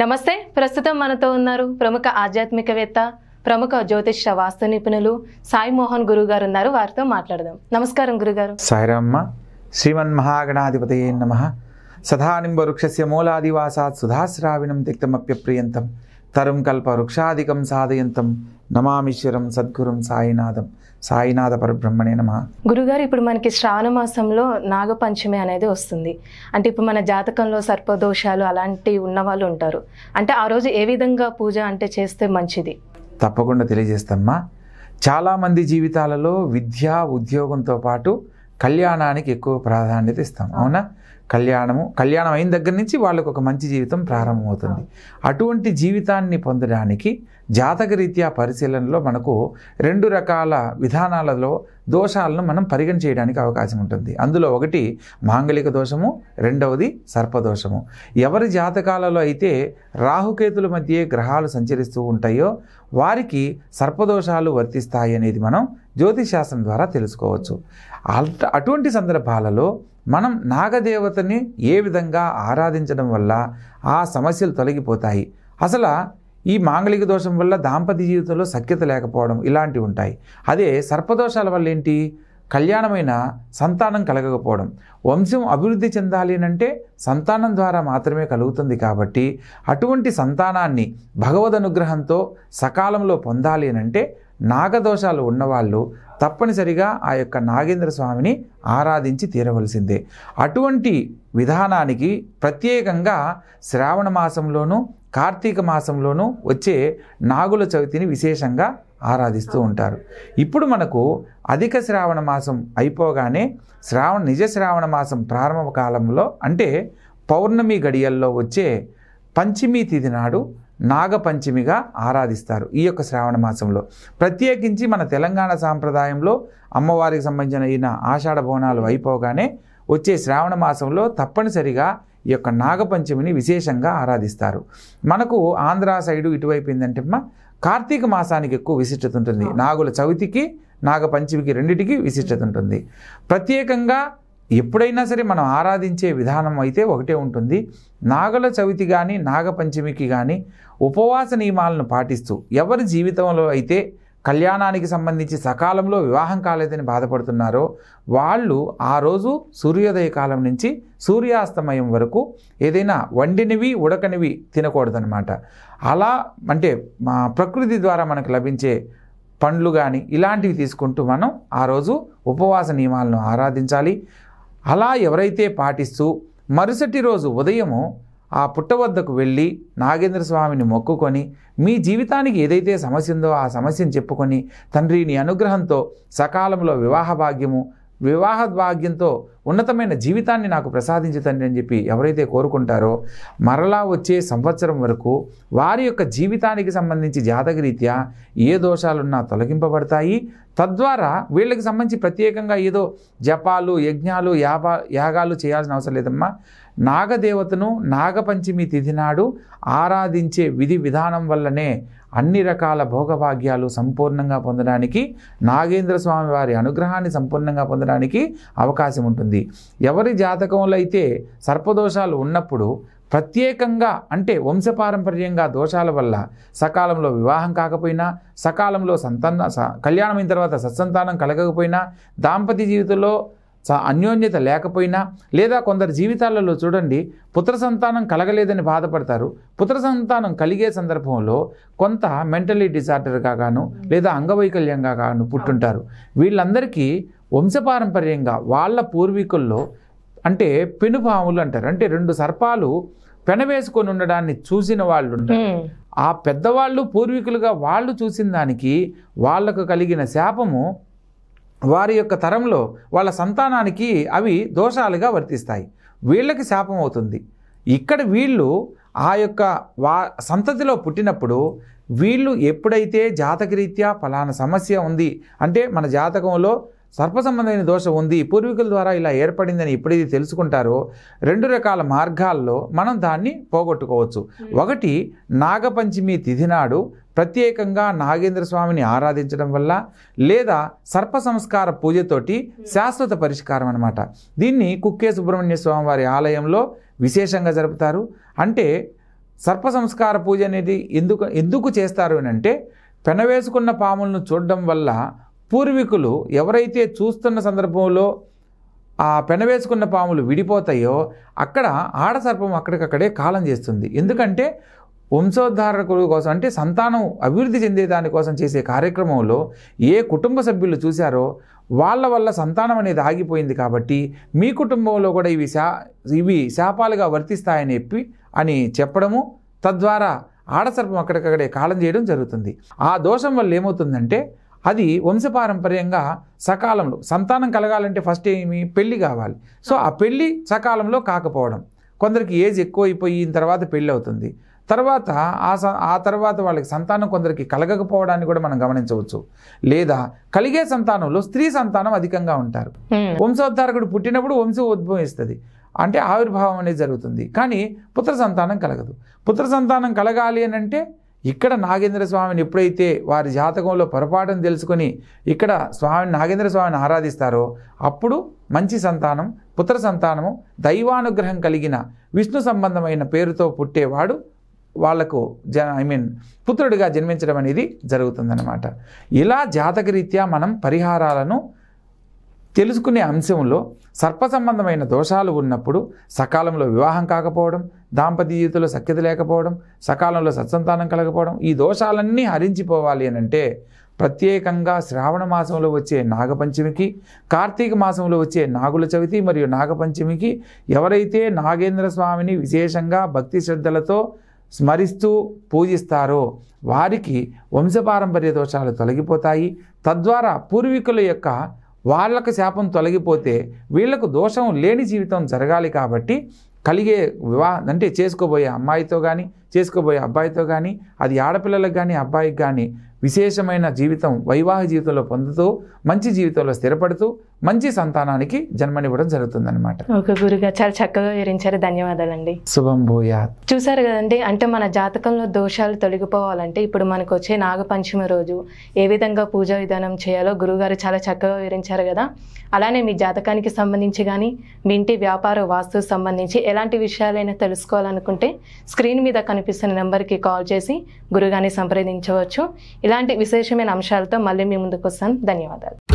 నమస్తే ప్రస్తుతం మనతో ఉన్నారు ప్రముఖ ఆధ్యాత్మికవేత్త ప్రముఖ జ్యోతిష వాస్తు నిపుణులు సాయి మోహన్ గారు ఉన్నారు వారితో మాట్లాడదాం నమస్కారం గురుగారు సాయిరామ్మ శ్రీమన్ మహాగణాధిపతి నమ సదానింబ వృక్షస్య మూలాదివాసాత్ సుధాశ్రావిణం తిక్తమప్యప్రియంతం తరుం కల్ప వృక్షాధికం సాధయంతం నమామిశ్వరం సద్గురం సాయినాథం సాయినాథ పరబ్రహ్మణే నమ గురుగారు ఇప్పుడు మనకి శ్రావణ మాసంలో నాగపంచమి అనేది వస్తుంది అంటే ఇప్పుడు మన జాతకంలో సర్పదోషాలు అలాంటివి ఉన్నవాళ్ళు ఉంటారు అంటే ఆ రోజు ఏ విధంగా పూజ అంటే చేస్తే మంచిది తప్పకుండా తెలియజేస్తామ్మా చాలామంది జీవితాలలో విద్య ఉద్యోగంతో పాటు కళ్యాణానికి ఎక్కువ ప్రాధాన్యత ఇస్తాం అవునా కళ్యాణము కళ్యాణం అయిన దగ్గర నుంచి వాళ్ళకు ఒక మంచి జీవితం ప్రారంభమవుతుంది అటువంటి జీవితాన్ని పొందడానికి జాతకరీత్యా పరిశీలనలో మనకు రెండు రకాల విధానాలలో దోషాలను మనం పరిగణ చేయడానికి అవకాశం ఉంటుంది అందులో ఒకటి మాంగళిక దోషము రెండవది సర్పదోషము ఎవరి జాతకాలలో అయితే రాహుకేతుల మధ్య గ్రహాలు సంచరిస్తూ ఉంటాయో వారికి సర్పదోషాలు వర్తిస్తాయి అనేది మనం జ్యోతిశాస్త్రం ద్వారా తెలుసుకోవచ్చు అటువంటి సందర్భాలలో మనం నాగదేవతని ఏ విధంగా ఆరాధించడం వల్ల ఆ సమస్యలు తొలగిపోతాయి అసలు ఈ మాంగళిక దోషం వల్ల దాంపత్య జీవితంలో సఖ్యత లేకపోవడం ఇలాంటివి ఉంటాయి అదే సర్పదోషాల వల్ల ఏంటి కళ్యాణమైన సంతానం కలగకపోవడం వంశం అభివృద్ధి చెందాలి అంటే సంతానం ద్వారా మాత్రమే కలుగుతుంది కాబట్టి అటువంటి సంతానాన్ని భగవద్ అనుగ్రహంతో సకాలంలో పొందాలి అంటే నాగదోషాలు ఉన్నవాళ్ళు తప్పనిసరిగా ఆ యొక్క నాగేంద్ర స్వామిని ఆరాధించి తీరవలసిందే అటువంటి విధానానికి ప్రత్యేకంగా శ్రావణ మాసంలోనూ కార్తీక మాసంలోనూ వచ్చే నాగుల చవితిని విశేషంగా ఆరాధిస్తూ ఉంటారు ఇప్పుడు మనకు అధిక శ్రావణ మాసం అయిపోగానే శ్రావణ నిజ శ్రావణ మాసం ప్రారంభ కాలంలో అంటే పౌర్ణమి గడియల్లో వచ్చే పంచమి తిథి నాడు నాగపంచమిగా ఆరాధిస్తారు ఈ యొక్క శ్రావణ మాసంలో ప్రత్యేకించి మన తెలంగాణ సాంప్రదాయంలో అమ్మవారికి సంబంధించిన ఈయన ఆషాఢ బోనాలు అయిపోగానే వచ్చే శ్రావణ మాసంలో తప్పనిసరిగా ఈ యొక్క నాగపంచమిని విశేషంగా ఆరాధిస్తారు మనకు ఆంధ్ర సైడు ఇటువైపు ఏంటంటే కార్తీక మాసానికి ఎక్కువ విశిష్టత ఉంటుంది నాగుల చవితికి నాగపంచమికి రెండిటికి విశిష్టత ఉంటుంది ప్రత్యేకంగా ఎప్పుడైనా సరే మనం ఆరాధించే విధానం అయితే ఒకటే ఉంటుంది నాగల చవితి కానీ నాగపంచమికి కానీ ఉపవాస నియమాలను పాటిస్తూ ఎవరి జీవితంలో అయితే కళ్యాణానికి సంబంధించి సకాలంలో వివాహం కాలేదని బాధపడుతున్నారో వాళ్ళు ఆ రోజు సూర్యోదయ కాలం నుంచి సూర్యాస్తమయం వరకు ఏదైనా వండినవి ఉడకనివి తినకూడదనమాట అలా అంటే మా ప్రకృతి ద్వారా మనకు లభించే పండ్లు కానీ ఇలాంటివి తీసుకుంటూ మనం ఆ రోజు ఉపవాస నియమాలను ఆరాధించాలి అలా ఎవరైతే పాటిస్తూ మరుసటి రోజు ఉదయము ఆ పుట్ట వద్దకు వెళ్ళి నాగేంద్ర స్వామిని మొక్కుకొని మీ జీవితానికి ఏదైతే సమస్య ఉందో ఆ సమస్యను చెప్పుకొని తండ్రి నీ అనుగ్రహంతో సకాలంలో వివాహ భాగ్యము వివాహ భాగ్యంతో ఉన్నతమైన జీవితాన్ని నాకు ప్రసాదించు తండ్రి అని చెప్పి ఎవరైతే కోరుకుంటారో మరలా వచ్చే సంవత్సరం వరకు వారి యొక్క జీవితానికి సంబంధించి జాతకరీత్యా ఏ దోషాలున్నా తొలగింపబడతాయి తద్వారా వీళ్ళకి సంబంధించి ప్రత్యేకంగా ఏదో జపాలు యజ్ఞాలు యాపా యాగాలు చేయాల్సిన అవసరం లేదమ్మా నాగదేవతను నాగపంచమి తిథి నాడు ఆరాధించే విధి విధానం వల్లనే అన్ని రకాల భోగభాగ్యాలు సంపూర్ణంగా పొందడానికి నాగేంద్ర స్వామి వారి అనుగ్రహాన్ని సంపూర్ణంగా పొందడానికి అవకాశం ఉంటుంది ఎవరి జాతకంలో అయితే సర్పదోషాలు ఉన్నప్పుడు ప్రత్యేకంగా అంటే వంశపారంపర్యంగా దోషాల వల్ల సకాలంలో వివాహం కాకపోయినా సకాలంలో సంతాన కళ్యాణమైన తర్వాత సత్సంతానం కలగకపోయినా దాంపత్య జీవితంలో అన్యోన్యత లేకపోయినా లేదా కొందరు జీవితాలలో చూడండి పుత్ర సంతానం కలగలేదని బాధపడతారు పుత్ర సంతానం కలిగే సందర్భంలో కొంత మెంటలీ డిజార్డర్గా గాను లేదా అంగవైకల్యంగా గాను పుట్టుంటారు వీళ్ళందరికీ వంశపారంపర్యంగా వాళ్ళ పూర్వీకుల్లో అంటే పెనుపాములు అంటారు అంటే రెండు సర్పాలు పెనవేసుకొని ఉండడాన్ని చూసిన వాళ్ళు ఉంటారు ఆ పెద్దవాళ్ళు పూర్వీకులుగా వాళ్ళు చూసిన దానికి వాళ్లకు కలిగిన శాపము వారి యొక్క తరంలో వాళ్ళ సంతానానికి అవి దోషాలుగా వర్తిస్తాయి వీళ్ళకి శాపం అవుతుంది ఇక్కడ వీళ్ళు ఆ యొక్క వా సంతతిలో పుట్టినప్పుడు వీళ్ళు ఎప్పుడైతే జాతకరీత్యా ఫలానా సమస్య ఉంది అంటే మన జాతకంలో సర్పసంబంధమైన దోషం ఉంది పూర్వీకుల ద్వారా ఇలా ఏర్పడిందని ఎప్పుడైతే తెలుసుకుంటారో రెండు రకాల మార్గాల్లో మనం దాన్ని పోగొట్టుకోవచ్చు ఒకటి నాగపంచమి తిథి నాడు ప్రత్యేకంగా నాగేంద్ర స్వామిని ఆరాధించడం వల్ల లేదా సర్ప సంస్కార పూజతోటి శాశ్వత పరిష్కారం అనమాట దీన్ని కుక్కే సుబ్రహ్మణ్య స్వామి వారి ఆలయంలో విశేషంగా జరుపుతారు అంటే సర్ప సంస్కార పూజ అనేది ఎందుకు ఎందుకు చేస్తారు అని అంటే పెనవేసుకున్న పాములను చూడడం వల్ల పూర్వీకులు ఎవరైతే చూస్తున్న సందర్భంలో ఆ పెనవేసుకున్న పాములు విడిపోతాయో అక్కడ ఆడ సర్పం అక్కడికక్కడే కాలం చేస్తుంది ఎందుకంటే వంశోద్ధారకుల కోసం అంటే సంతానం అభివృద్ధి చెందే కోసం చేసే కార్యక్రమంలో ఏ కుటుంబ సభ్యులు చూశారో వాళ్ళ వల్ల సంతానం అనేది ఆగిపోయింది కాబట్టి మీ కుటుంబంలో కూడా ఇవి శా ఇవి శాపాలుగా వర్తిస్తాయని చెప్పి అని చెప్పడము తద్వారా ఆడసర్పం అక్కడికక్కడే కాలం చేయడం జరుగుతుంది ఆ దోషం వల్ల ఏమవుతుందంటే అది వంశపారంపర్యంగా సకాలంలో సంతానం కలగాలంటే ఫస్ట్ ఏమి పెళ్ళి కావాలి సో ఆ పెళ్ళి సకాలంలో కాకపోవడం కొందరికి ఏజ్ ఎక్కువ అయిపోయిన తర్వాత పెళ్ళి అవుతుంది తర్వాత ఆ స ఆ తర్వాత వాళ్ళకి సంతానం కొందరికి కలగకపోవడాన్ని కూడా మనం గమనించవచ్చు లేదా కలిగే సంతానంలో స్త్రీ సంతానం అధికంగా ఉంటారు వంశోద్ధారకుడు పుట్టినప్పుడు వంశం ఉద్భవిస్తుంది అంటే ఆవిర్భావం అనేది జరుగుతుంది కానీ పుత్ర సంతానం కలగదు పుత్ర సంతానం కలగాలి అని అంటే ఇక్కడ నాగేంద్ర స్వామిని ఎప్పుడైతే వారి జాతకంలో పొరపాటును తెలుసుకొని ఇక్కడ స్వామిని నాగేంద్ర స్వామిని ఆరాధిస్తారో అప్పుడు మంచి సంతానం పుత్ర సంతానము దైవానుగ్రహం కలిగిన విష్ణు సంబంధమైన పేరుతో పుట్టేవాడు వాళ్లకు జ ఐ మీన్ పుత్రుడిగా జన్మించడం అనేది జరుగుతుందన్నమాట ఇలా జాతకరీత్యా మనం పరిహారాలను తెలుసుకునే అంశంలో సర్ప సంబంధమైన దోషాలు ఉన్నప్పుడు సకాలంలో వివాహం కాకపోవడం దాంపత్య జీవితంలో సఖ్యత లేకపోవడం సకాలంలో సత్సంతానం కలగపోవడం ఈ దోషాలన్నీ హరించిపోవాలి అని అంటే ప్రత్యేకంగా శ్రావణ మాసంలో వచ్చే నాగపంచమికి కార్తీక మాసంలో వచ్చే నాగుల చవితి మరియు నాగపంచమికి ఎవరైతే నాగేంద్ర స్వామిని విశేషంగా భక్తి శ్రద్ధలతో స్మరిస్తూ పూజిస్తారో వారికి వంశపారంపర్య దోషాలు తొలగిపోతాయి తద్వారా పూర్వీకుల యొక్క వాళ్ళకు శాపం తొలగిపోతే వీళ్లకు దోషం లేని జీవితం జరగాలి కాబట్టి కలిగే వివాహ అంటే చేసుకోబోయే అమ్మాయితో కానీ చేసుకోబోయే అబ్బాయితో కానీ అది ఆడపిల్లలకు కానీ అబ్బాయికి కానీ విశేషమైన జీవితం వైవాహిక జీవితంలో పొందుతూ మంచి జీవితంలో స్థిరపడుతూ మంచి సంతానానికి జన్మనివ్వడం జరుగుతుందన్నమాట ఓకే గురుగా చాలా చక్కగా వివరించారు ధన్యవాదాలండి శుభం భూయా చూసారు కదండి అంటే మన జాతకంలో దోషాలు తొలగిపోవాలంటే ఇప్పుడు మనకు వచ్చే నాగపంచమి రోజు ఏ విధంగా పూజా విధానం చేయాలో గురుగారు చాలా చక్కగా వివరించారు కదా అలానే మీ జాతకానికి సంబంధించి కానీ మీ ఇంటి వ్యాపార వాస్తు సంబంధించి ఎలాంటి విషయాలైనా తెలుసుకోవాలనుకుంటే స్క్రీన్ మీద కనిపి కనిపిస్తున్న నెంబర్కి కాల్ చేసి గురుగాని సంప్రదించవచ్చు ఇలాంటి విశేషమైన అంశాలతో మళ్ళీ మీ ముందుకు వస్తాను ధన్యవాదాలు